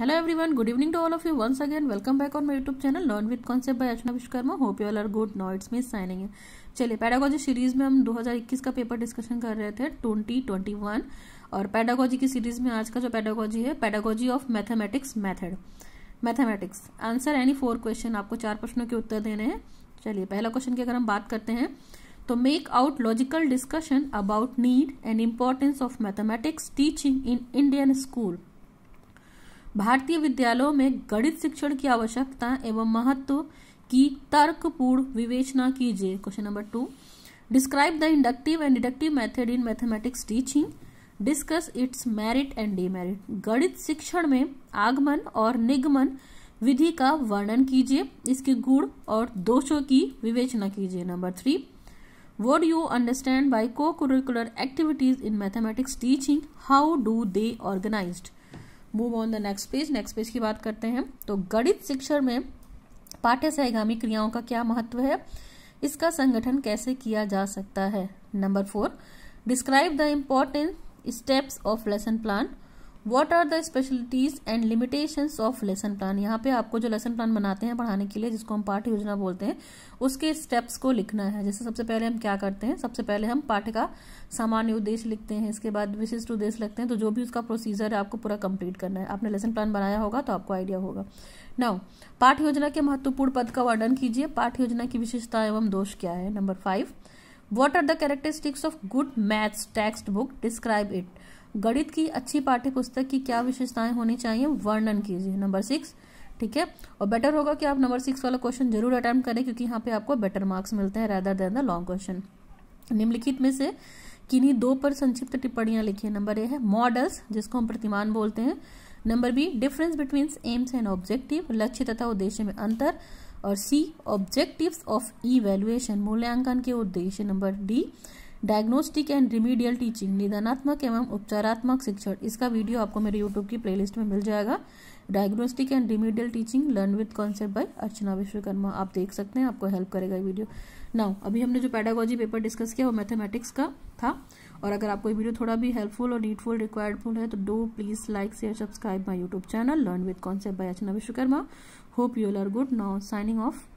Hello everyone good evening to all of you once again welcome back on my YouTube channel learn with concept by Achna Vishwakarma hope you all are good no it's me signing in. चलिए pedagogy series में हम 2021 का paper discussion कर रहे थे 2021 और pedagogy की series में आज का जो पैडागोजी है pedagogy of mathematics method mathematics answer any four question आपको चार प्रश्नों के उत्तर देने हैं चलिए पहला क्वेश्चन की अगर हम बात करते हैं तो make out logical discussion about need and importance of mathematics teaching in Indian school भारतीय विद्यालयों में गणित शिक्षण की आवश्यकता एवं महत्व की तर्कपूर्ण विवेचना कीजिए question number two describe the inductive and deductive method in mathematics teaching discuss its merit and demerit गणित शिक्षण में आगमन और निगमन विधि का वर्णन कीजिए इसके गुण और दोषों की विवेचना कीजिए number three what you understand by co curricular activities in mathematics teaching how do they organized move on the next page next page की बात करते हैं तो गणित शिक्षण में पाठ्य सहगामी क्रियाओं का क्या महत्व है इसका संगठन कैसे किया जा सकता है number four describe the important steps of lesson plan what are the specialities and limitation of lesson plan यहाँ पे आपको जो लेसन प्लान बनाते हैं पढ़ाने के लिए जिसको हम पाठ योजना बोलते हैं उसके स्टेप्स को लिखना है जैसे सबसे पहले हम क्या करते हैं सबसे पहले हम पाठ का सामान्य उद्देश्य लिखते हैं इसके बाद विशिष्ट उद्देश्य लिखते हैं तो जो भी उसका प्रोसीजर है आपको पूरा कंप्लीट करना है आपने लेसन प्लान बनाया होगा तो आपको आइडिया होगा नाउ पाठ योजना के महत्वपूर्ण पद का वर्णन कीजिए पाठ योजना की विशेषता एवं दोष क्या है number five what are the characteristics of good maths text book describe it गणित की अच्छी पाठ्य पुस्तक की क्या विशेषताएं होनी चाहिए वर्णन कीजिए नंबर सिक्स ठीक है और बेटर होगा कि आप नंबर सिक्स वाला क्वेश्चन जरूर अटैम्प्ट करें क्योंकि यहाँ पे आपको बेटर मार्क्स मिलते हैं rather than the long question निम्नलिखित में से किन्हीं दो पर संक्षिप्त टिप्पणियां है नंबर ए है मॉडल्स जिसको हम प्रतिमान बोलते हैं number B difference between aims and objective लक्ष्य तथा उद्देश्य में अंतर और C objectives of E evaluation मूल्यांकन के उद्देश्य number D diagnostic and remedial teaching निदानात्मक एवं उपचारात्मक शिक्षण इसका वीडियो आपको मेरे यूट्यूब की प्लेलिस्ट में मिल जाएगा diagnostic and remedial teaching learn with concept by Archana Vishwakarma आप देख सकते हैं आपको हेल्प करेगा ये वीडियो नाउ अभी हमने जो पैडागोजी पेपर डिस्कस किया वो मैथमेटिक्स का था और अगर आपको ये वीडियो थोड़ा भी हेल्पफुल और नीडफुल रिक्वायर्डफुल है तो do please like share subscribe my YouTube channel learn with concept by Archana Vishwakarma hope you'll are good now signing of